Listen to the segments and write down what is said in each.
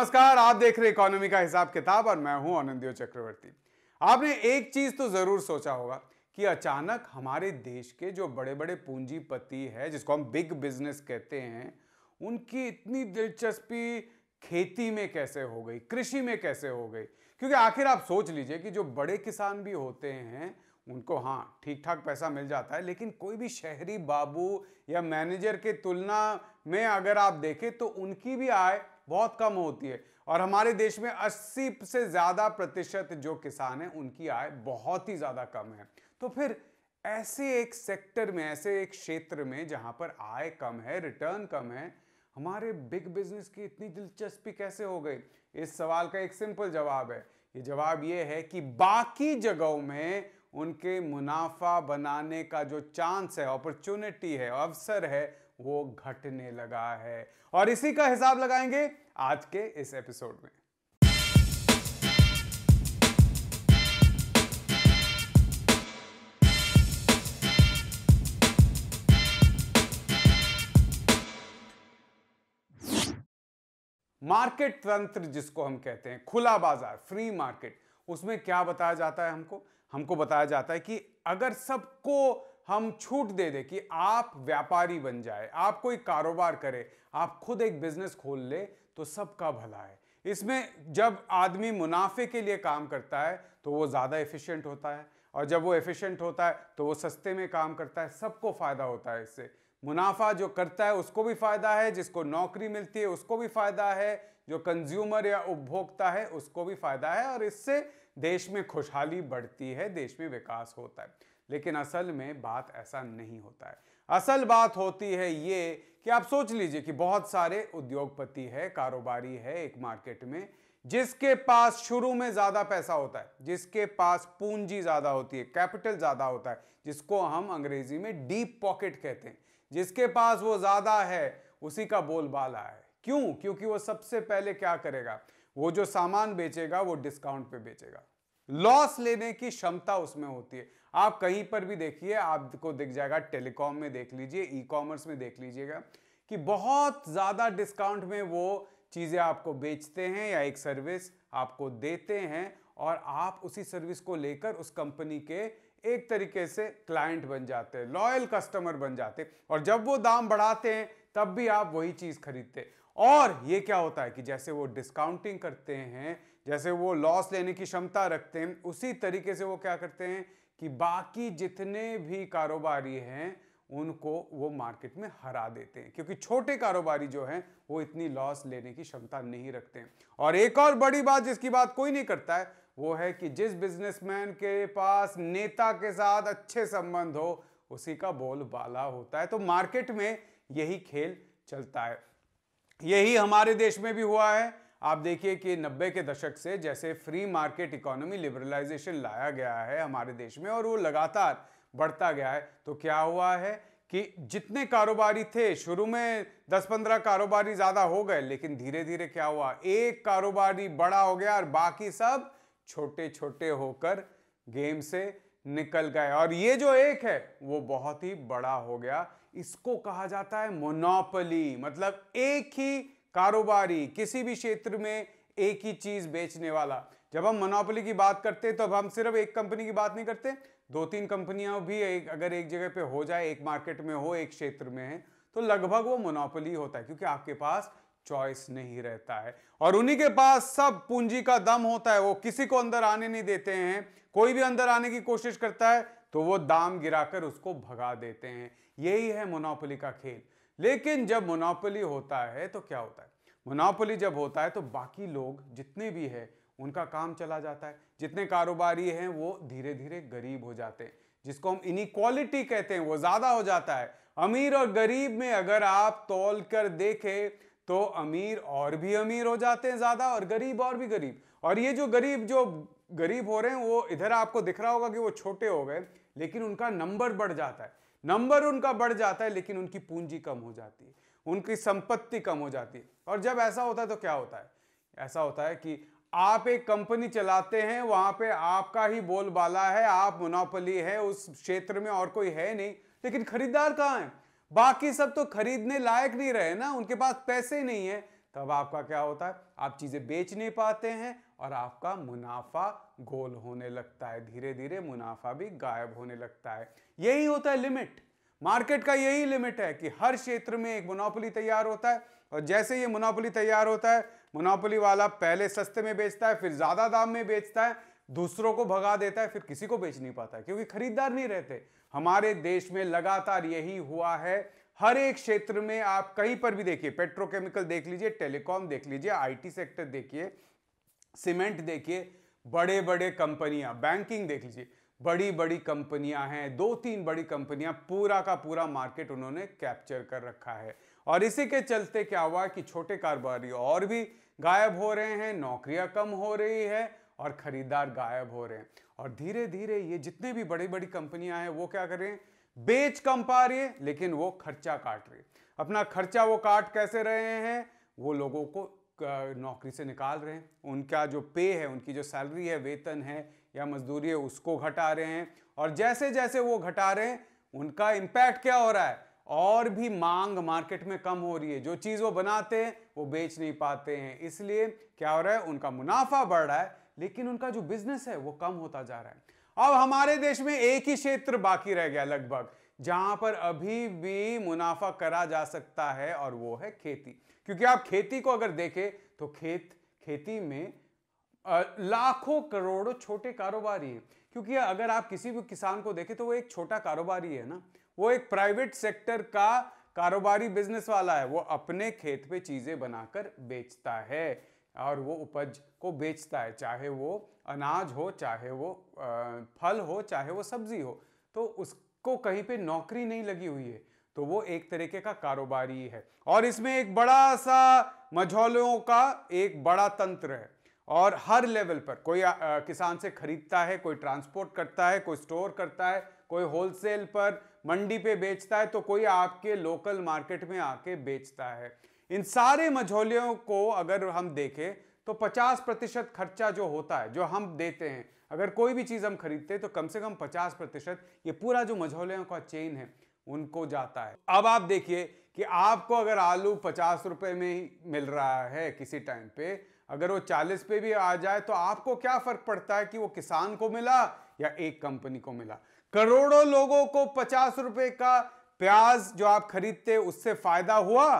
नमस्कार आप देख रहे इकोनॉमी का हिसाब किताब और मैं हूं आनंदियो चक्रवर्ती आपने एक चीज तो जरूर सोचा होगा कि अचानक हमारे देश के जो बड़े बड़े पूंजीपति है जिसको हम बिग बिजनेस कहते हैं उनकी इतनी दिलचस्पी खेती में कैसे हो गई कृषि में कैसे हो गई क्योंकि आखिर आप सोच लीजिए कि जो बड़े किसान भी होते हैं उनको हाँ ठीक ठाक पैसा मिल जाता है लेकिन कोई भी शहरी बाबू या मैनेजर के तुलना में अगर आप देखें तो उनकी भी आय बहुत कम होती है और हमारे देश में 80 से ज़्यादा प्रतिशत जो किसान हैं उनकी आय बहुत ही ज़्यादा कम है तो फिर ऐसे एक सेक्टर में ऐसे एक क्षेत्र में जहाँ पर आय कम है रिटर्न कम है हमारे बिग बिजनेस की इतनी दिलचस्पी कैसे हो गई इस सवाल का एक सिंपल जवाब है ये जवाब ये है कि बाकी जगहों में उनके मुनाफा बनाने का जो चांस है अपॉर्चुनिटी है अवसर है वो घटने लगा है और इसी का हिसाब लगाएंगे आज के इस एपिसोड में मार्केट तंत्र जिसको हम कहते हैं खुला बाजार फ्री मार्केट उसमें क्या बताया जाता है हमको हमको बताया जाता है कि अगर सबको हम छूट दे दे कि आप व्यापारी बन जाए आप कोई कारोबार करें आप खुद एक बिजनेस खोल ले तो सबका भला है इसमें जब आदमी मुनाफे के लिए काम करता है तो वो ज़्यादा एफिशिएंट होता है और जब वो एफिशिएंट होता है तो वो सस्ते में काम करता है सबको फ़ायदा होता है इससे मुनाफा जो करता है उसको भी फ़ायदा है जिसको नौकरी मिलती है उसको भी फ़ायदा है जो कंज्यूमर या उपभोक्ता है उसको भी फ़ायदा है और इससे देश में खुशहाली बढ़ती है देश में विकास होता है लेकिन असल में बात ऐसा नहीं होता है असल बात होती है ये कि आप सोच लीजिए कि बहुत सारे उद्योगपति है कारोबारी है एक मार्केट में जिसके पास शुरू में ज़्यादा पैसा होता है जिसके पास पूंजी ज़्यादा होती है कैपिटल ज़्यादा होता है जिसको हम अंग्रेजी में डीप पॉकेट कहते हैं जिसके पास वो ज़्यादा है उसी का बोलबाला है क्यों क्योंकि वो सबसे पहले क्या करेगा वो जो सामान बेचेगा वो डिस्काउंट पे बेचेगा लॉस लेने की क्षमता उसमें होती है आप कहीं पर भी देखिए आपको दिख जाएगा टेलीकॉम में देख लीजिए ई कॉमर्स में देख लीजिएगा कि बहुत ज़्यादा डिस्काउंट में वो चीज़ें आपको बेचते हैं या एक सर्विस आपको देते हैं और आप उसी सर्विस को लेकर उस कंपनी के एक तरीके से क्लाइंट बन जाते हैं लॉयल कस्टमर बन जाते हैं और जब वो दाम बढ़ाते हैं तब भी आप वही चीज़ खरीदते हैं और ये क्या होता है कि जैसे वो डिस्काउंटिंग करते हैं जैसे वो लॉस लेने की क्षमता रखते हैं उसी तरीके से वो क्या करते हैं कि बाकी जितने भी कारोबारी हैं उनको वो मार्केट में हरा देते हैं क्योंकि छोटे कारोबारी जो हैं वो इतनी लॉस लेने की क्षमता नहीं रखते हैं और एक और बड़ी बात जिसकी बात कोई नहीं करता है वो है कि जिस बिजनेसमैन के पास नेता के साथ अच्छे संबंध हो उसी का बोलबाला होता है तो मार्केट में यही खेल चलता है यही हमारे देश में भी हुआ है आप देखिए कि 90 के दशक से जैसे फ्री मार्केट इकोनॉमी लिबरलाइजेशन लाया गया है हमारे देश में और वो लगातार बढ़ता गया है तो क्या हुआ है कि जितने कारोबारी थे शुरू में 10-15 कारोबारी ज़्यादा हो गए लेकिन धीरे धीरे क्या हुआ एक कारोबारी बड़ा हो गया और बाकी सब छोटे छोटे होकर गेम से निकल गए और ये जो एक है वो बहुत ही बड़ा हो गया इसको कहा जाता है मोनोपली मतलब एक ही कारोबारी किसी भी क्षेत्र में एक ही चीज बेचने वाला जब हम मोनोपली की बात करते हैं तो अब हम सिर्फ एक कंपनी की बात नहीं करते दो तीन कंपनियां भी एक अगर एक जगह पे हो जाए एक मार्केट में हो एक क्षेत्र में है तो लगभग वो मोनोपली होता है क्योंकि आपके पास चॉइस नहीं रहता है और उन्हीं के पास सब पूंजी का दम होता है वो किसी को अंदर आने नहीं देते हैं कोई भी अंदर आने की कोशिश करता है तो वो दाम गिराकर उसको भगा देते हैं यही है मोनोपोली का खेल लेकिन जब मोनोपोली होता है तो क्या होता है मोनोपोली जब होता है तो बाकी लोग जितने भी है उनका काम चला जाता है जितने कारोबारी हैं वो धीरे धीरे गरीब हो जाते हैं जिसको हम इनिक्वालिटी कहते हैं वो ज़्यादा हो जाता है अमीर और गरीब में अगर आप तोल कर देखें तो अमीर और भी अमीर हो जाते हैं ज़्यादा और गरीब और भी गरीब और ये जो गरीब जो गरीब हो रहे हैं वो इधर आपको दिख रहा होगा कि वो छोटे हो गए लेकिन उनका नंबर बढ़ जाता है नंबर उनका बढ़ जाता है लेकिन उनकी पूंजी कम हो जाती है उनकी संपत्ति कम हो जाती है और जब ऐसा होता है तो क्या होता है ऐसा होता है कि आप एक कंपनी चलाते हैं वहां पे आपका ही बोलबाला है आप मुनाफली है उस क्षेत्र में और कोई है नहीं लेकिन खरीदार कहाँ है बाकी सब तो खरीदने लायक नहीं रहे ना उनके पास पैसे नहीं है तब आपका क्या होता है आप चीज़ें बेच नहीं पाते हैं और आपका मुनाफा गोल होने लगता है धीरे धीरे मुनाफा भी गायब होने लगता है यही होता है लिमिट मार्केट का यही लिमिट है कि हर क्षेत्र में एक मोनोपोली तैयार होता है और जैसे ये मोनोपोली तैयार होता है मोनोपोली वाला पहले सस्ते में बेचता है फिर ज़्यादा दाम में बेचता है दूसरों को भगा देता है फिर किसी को बेच नहीं पाता है क्योंकि खरीदार नहीं रहते हमारे देश में लगातार यही हुआ है हर एक क्षेत्र में आप कहीं पर भी देखिए पेट्रोकेमिकल देख लीजिए टेलीकॉम देख लीजिए आईटी सेक्टर देखिए सीमेंट देखिए बड़े बड़े कंपनियां बैंकिंग देख लीजिए बड़ी बड़ी कंपनियां हैं दो तीन बड़ी कंपनियां पूरा का पूरा मार्केट उन्होंने कैप्चर कर रखा है और इसी के चलते क्या हुआ कि छोटे कारोबारी और भी गायब हो रहे हैं नौकरियां कम हो रही है और ख़रीदार गायब हो रहे हैं और धीरे धीरे ये जितने भी बड़ी बड़ी कंपनियां हैं वो क्या कर रहे हैं बेच कम पा रही है लेकिन वो खर्चा काट रही है अपना खर्चा वो काट कैसे रहे हैं वो लोगों को नौकरी से निकाल रहे हैं उनका जो पे है उनकी जो सैलरी है वेतन है या मजदूरी है उसको घटा रहे हैं और जैसे जैसे वो घटा रहे हैं उनका इम्पैक्ट क्या हो रहा है और भी मांग मार्केट में कम हो रही है जो चीज़ वो बनाते हैं वो बेच नहीं पाते हैं इसलिए क्या हो रहा है उनका मुनाफा बढ़ रहा है लेकिन उनका जो बिजनेस है वो कम होता जा रहा है अब हमारे देश में एक ही क्षेत्र बाकी रह गया लगभग जहां पर अभी भी मुनाफा करा जा सकता है और वो है खेती क्योंकि आप खेती को अगर देखें तो खेत खेती में लाखों करोड़ों छोटे कारोबारी हैं क्योंकि अगर आप किसी भी किसान को देखें तो वो एक छोटा कारोबारी है ना वो एक प्राइवेट सेक्टर का कारोबारी बिजनेस वाला है वो अपने खेत पे चीजें बनाकर बेचता है और वो उपज को बेचता है चाहे वो अनाज हो चाहे वो फल हो चाहे वो सब्जी हो तो उसको कहीं पे नौकरी नहीं लगी हुई है तो वो एक तरीके का कारोबारी है और इसमें एक बड़ा सा मझौलों का एक बड़ा तंत्र है और हर लेवल पर कोई आ, आ, किसान से खरीदता है कोई ट्रांसपोर्ट करता है कोई स्टोर करता है कोई होलसेल पर मंडी पे बेचता है तो कोई आपके लोकल मार्केट में आके बेचता है इन सारे मझोलियों को अगर हम देखें तो 50 प्रतिशत खर्चा जो होता है जो हम देते हैं अगर कोई भी चीज़ हम खरीदते हैं तो कम से कम 50 प्रतिशत ये पूरा जो मझोलियों का चेन है उनको जाता है अब आप देखिए कि आपको अगर आलू पचास रुपए में ही मिल रहा है किसी टाइम पे अगर वो चालीस पे भी आ जाए तो आपको क्या फर्क पड़ता है कि वो किसान को मिला या एक कंपनी को मिला करोड़ों लोगों को पचास रुपए का प्याज जो आप खरीदते उससे फायदा हुआ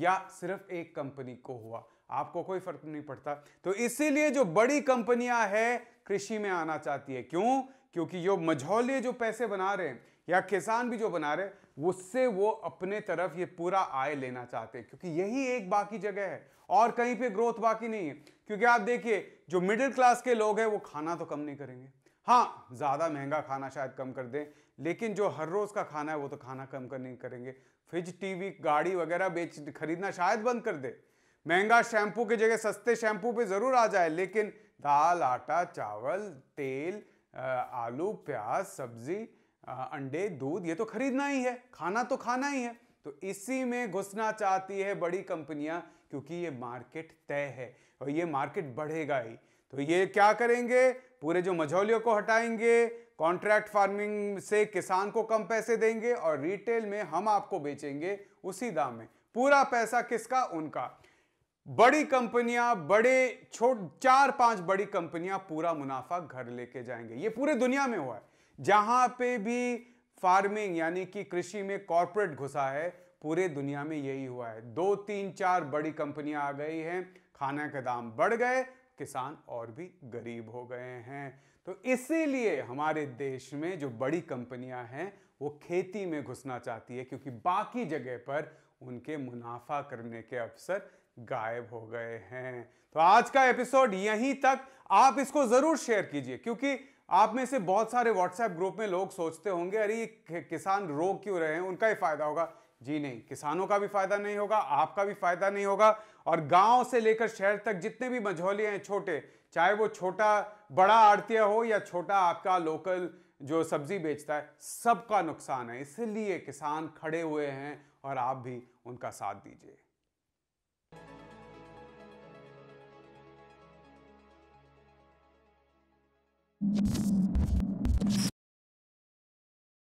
या सिर्फ एक कंपनी को हुआ आपको कोई फर्क नहीं पड़ता तो इसीलिए जो बड़ी कंपनियां है कृषि में आना चाहती है क्यों क्योंकि जो मझौले जो पैसे बना रहे हैं या किसान भी जो बना रहे उससे वो अपने तरफ ये पूरा आय लेना चाहते हैं क्योंकि यही एक बाकी जगह है और कहीं पे ग्रोथ बाकी नहीं है क्योंकि आप देखिए जो मिडिल क्लास के लोग हैं वो खाना तो कम नहीं करेंगे हाँ ज़्यादा महंगा खाना शायद कम कर दें लेकिन जो हर रोज़ का खाना है वो तो खाना कम कर नहीं करेंगे फ्रिज टीवी गाड़ी वगैरह बेच खरीदना शायद बंद कर दे महंगा शैम्पू की जगह सस्ते शैम्पू पे ज़रूर आ जाए लेकिन दाल आटा चावल तेल आलू प्याज सब्जी अंडे दूध ये तो खरीदना ही है खाना तो खाना ही है तो इसी में घुसना चाहती है बड़ी कंपनियां क्योंकि ये मार्केट तय है और ये मार्केट बढ़ेगा ही तो ये क्या करेंगे पूरे जो मझौलियों को हटाएंगे कॉन्ट्रैक्ट फार्मिंग से किसान को कम पैसे देंगे और रिटेल में हम आपको बेचेंगे उसी दाम में पूरा पैसा किसका उनका बड़ी कंपनियां बड़े छोट चार पांच बड़ी कंपनियां पूरा मुनाफा घर लेके जाएंगे ये पूरे दुनिया में हुआ है जहां पे भी फार्मिंग यानी कि कृषि में कॉरपोरेट घुसा है पूरे दुनिया में यही हुआ है दो तीन चार बड़ी कंपनियां आ गई हैं खाना के दाम बढ़ गए किसान और भी गरीब हो गए हैं तो इसीलिए हमारे देश में जो बड़ी कंपनियां हैं वो खेती में घुसना चाहती है क्योंकि बाकी जगह पर उनके मुनाफा करने के अवसर गायब हो गए हैं तो आज का एपिसोड यहीं तक आप इसको ज़रूर शेयर कीजिए क्योंकि आप में से बहुत सारे व्हाट्सएप ग्रुप में लोग सोचते होंगे अरे ये किसान रो क्यों रहे हैं उनका ही फायदा होगा जी नहीं किसानों का भी फायदा नहीं होगा आपका भी फायदा नहीं होगा और गांव से लेकर शहर तक जितने भी मझौले हैं छोटे चाहे वो छोटा बड़ा आड़ती हो या छोटा आपका लोकल जो सब्जी बेचता है सबका नुकसान है इसलिए किसान खड़े हुए हैं और आप भी उनका साथ दीजिए